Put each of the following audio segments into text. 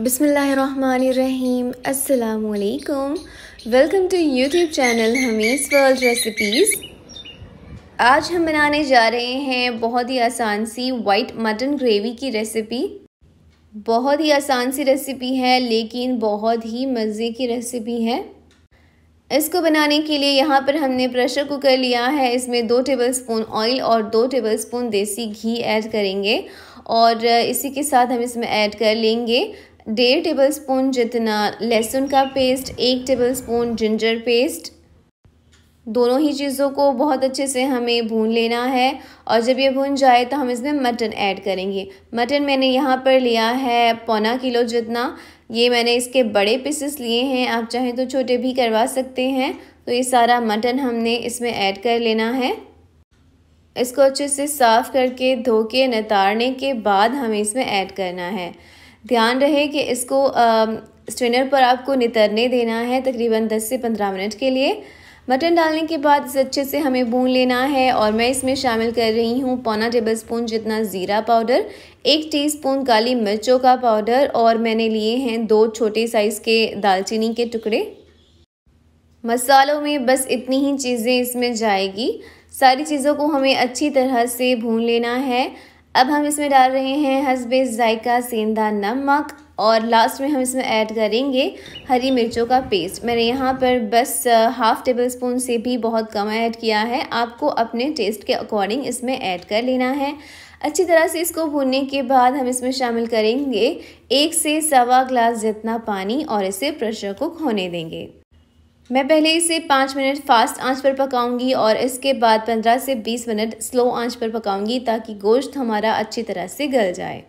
बिसमीम् अल्लाम welcome to YouTube channel Hamees world recipes आज हम बनाने जा रहे हैं बहुत ही आसान सी वाइट मटन ग्रेवी की रेसिपी बहुत ही आसान सी रेसिपी है लेकिन बहुत ही मज़े की रेसिपी है इसको बनाने के लिए यहाँ पर हमने प्रेशर कुकर लिया है इसमें दो टेबलस्पून ऑयल और दो टेबलस्पून देसी घी ऐड करेंगे और इसी के साथ हम इसमें ऐड कर लेंगे डेढ़ टेबल स्पून जितना लहसुन का पेस्ट एक टेबल स्पून जिंजर पेस्ट दोनों ही चीज़ों को बहुत अच्छे से हमें भून लेना है और जब ये भून जाए तो हम इसमें मटन ऐड करेंगे मटन मैंने यहाँ पर लिया है पौना किलो जितना ये मैंने इसके बड़े पीसेस लिए हैं आप चाहें तो छोटे भी करवा सकते हैं तो ये सारा मटन हमने इसमें ऐड कर लेना है इसको अच्छे से साफ़ करके धो के नतारने के बाद हमें इसमें ऐड करना है ध्यान रहे कि इसको स्ट्रेनर पर आपको नितरने देना है तकरीबन 10 से 15 मिनट के लिए मटन डालने के बाद इसे अच्छे से हमें भून लेना है और मैं इसमें शामिल कर रही हूँ पौना टेबल स्पून जितना ज़ीरा पाउडर एक टीस्पून काली मिर्चों का पाउडर और मैंने लिए हैं दो छोटे साइज़ के दालचीनी के टुकड़े मसालों में बस इतनी ही चीज़ें इसमें जाएगी सारी चीज़ों को हमें अच्छी तरह से भून लेना है अब हम इसमें डाल रहे हैं हसबे जायका सेंधा नमक और लास्ट में हम इसमें ऐड करेंगे हरी मिर्चों का पेस्ट मैंने यहाँ पर बस हाफ़ टेबल स्पून से भी बहुत कम ऐड किया है आपको अपने टेस्ट के अकॉर्डिंग इसमें ऐड कर लेना है अच्छी तरह से इसको भूनने के बाद हम इसमें शामिल करेंगे एक से सवा ग्लास जितना पानी और इसे प्रेशर कुक होने देंगे मैं पहले इसे पाँच मिनट फास्ट आंच पर पकाऊंगी और इसके बाद पंद्रह से बीस मिनट स्लो आंच पर पकाऊंगी ताकि गोश्त हमारा अच्छी तरह से गल जाए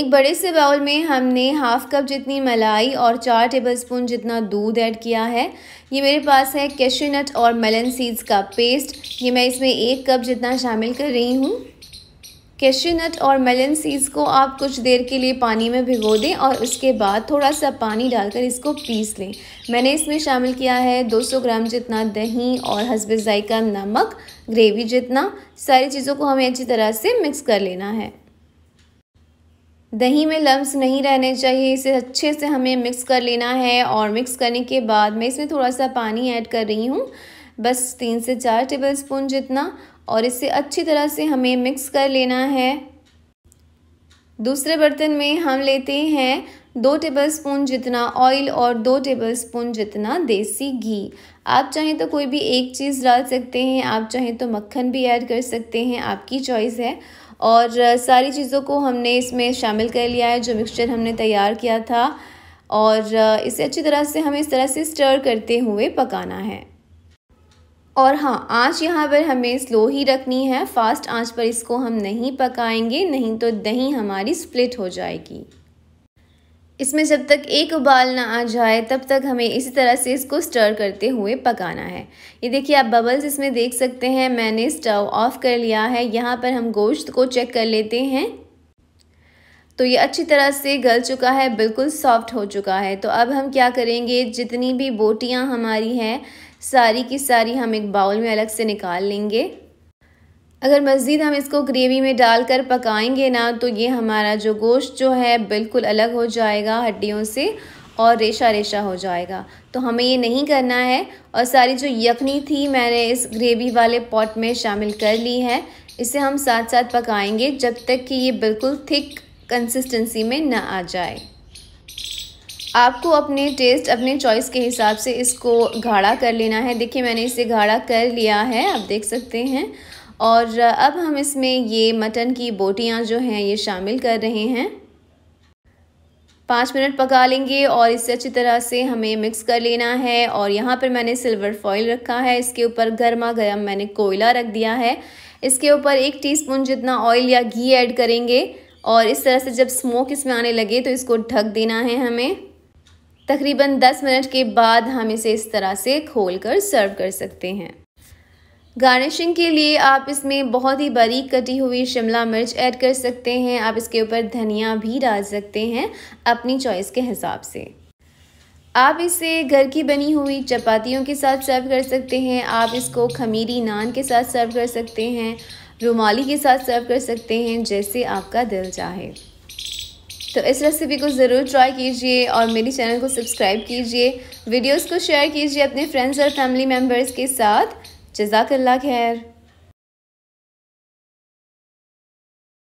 एक बड़े से बाउल में हमने हाफ़ कप जितनी मलाई और चार टेबलस्पून जितना दूध ऐड किया है ये मेरे पास है कैशनट और मेलन सीड्स का पेस्ट ये मैं इसमें एक कप जितना शामिल कर रही हूँ कैश्यू नट और मेलन सीड्स को आप कुछ देर के लिए पानी में भिगो दें और उसके बाद थोड़ा सा पानी डालकर इसको पीस लें मैंने इसमें शामिल किया है 200 ग्राम जितना दही और हसब जायका नमक ग्रेवी जितना सारी चीज़ों को हमें अच्छी तरह से मिक्स कर लेना है दही में लम्स नहीं रहने चाहिए इसे अच्छे से हमें मिक्स कर लेना है और मिक्स करने के बाद मैं इसमें थोड़ा सा पानी ऐड कर रही हूँ बस तीन से चार टेबल स्पून जितना और इसे अच्छी तरह से हमें मिक्स कर लेना है दूसरे बर्तन में हम लेते हैं दो टेबलस्पून जितना ऑयल और दो टेबलस्पून जितना देसी घी आप चाहें तो कोई भी एक चीज़ डाल सकते हैं आप चाहें तो मक्खन भी ऐड कर सकते हैं आपकी चॉइस है और सारी चीज़ों को हमने इसमें शामिल कर लिया है जो मिक्सचर हमने तैयार किया था और इसे अच्छी तरह से हमें इस तरह से स्टर करते हुए पकाना है और हाँ आँच यहाँ पर हमें स्लो ही रखनी है फास्ट आँच पर इसको हम नहीं पकाएंगे नहीं तो दही हमारी स्प्लिट हो जाएगी इसमें जब तक एक उबाल ना आ जाए तब तक हमें इसी तरह से इसको स्टर करते हुए पकाना है ये देखिए आप बबल्स इसमें देख सकते हैं मैंने स्टव ऑफ़ कर लिया है यहाँ पर हम गोश्त को चेक कर लेते हैं तो ये अच्छी तरह से गल चुका है बिल्कुल सॉफ्ट हो चुका है तो अब हम क्या करेंगे जितनी भी बोटियाँ हमारी हैं सारी की सारी हम एक बाउल में अलग से निकाल लेंगे अगर मज़ीद हम इसको ग्रेवी में डालकर पकाएंगे ना तो ये हमारा जो गोश्त जो है बिल्कुल अलग हो जाएगा हड्डियों से और रेशा रेशा हो जाएगा तो हमें ये नहीं करना है और सारी जो यखनी थी मैंने इस ग्रेवी वाले पॉट में शामिल कर ली है इसे हम साथ साथ पकाएंगे जब तक कि ये बिल्कुल थिक कंसिस्टेंसी में ना आ जाए आपको अपने टेस्ट अपने चॉइस के हिसाब से इसको गाढ़ा कर लेना है देखिए मैंने इसे गाढ़ा कर लिया है आप देख सकते हैं और अब हम इसमें ये मटन की बोटियाँ जो हैं ये शामिल कर रहे हैं पाँच मिनट पका लेंगे और इसे अच्छी तरह से हमें मिक्स कर लेना है और यहाँ पर मैंने सिल्वर फॉइल रखा है इसके ऊपर गर्मा गर्म मैंने कोयला रख दिया है इसके ऊपर एक टीस्पून जितना ऑयल या घी ऐड करेंगे और इस तरह से जब स्मोक इसमें आने लगे तो इसको ढक देना है हमें तकरीबन 10 मिनट के बाद हम इसे इस तरह से खोल कर सर्व कर सकते हैं गार्निशिंग के लिए आप इसमें बहुत ही बारीक कटी हुई शिमला मिर्च ऐड कर सकते हैं आप इसके ऊपर धनिया भी डाल सकते हैं अपनी चॉइस के हिसाब से आप इसे घर की बनी हुई चपातियों के साथ सर्व कर सकते हैं आप इसको खमीरी नान के साथ सर्व कर सकते हैं रुमाली के साथ सर्व कर सकते हैं जैसे आपका दिल चाहे तो इस रेसिपी को ज़रूर ट्राई कीजिए और मेरी चैनल को सब्सक्राइब कीजिए वीडियोस को शेयर कीजिए अपने फ्रेंड्स और फैमिली मेम्बर्स के साथ जजाकल्ला खैर